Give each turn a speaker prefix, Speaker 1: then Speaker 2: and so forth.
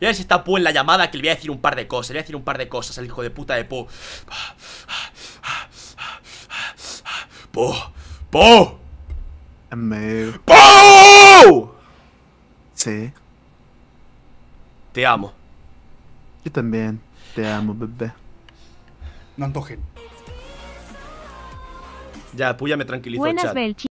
Speaker 1: Voy a si está en la llamada que le voy a decir un par de cosas Le voy a decir un par de cosas al hijo de puta de Po
Speaker 2: Po Sí
Speaker 3: Te amo
Speaker 4: Yo también Te amo, bebé
Speaker 3: No antojen Ya, ya me tranquilizó
Speaker 5: Buenas,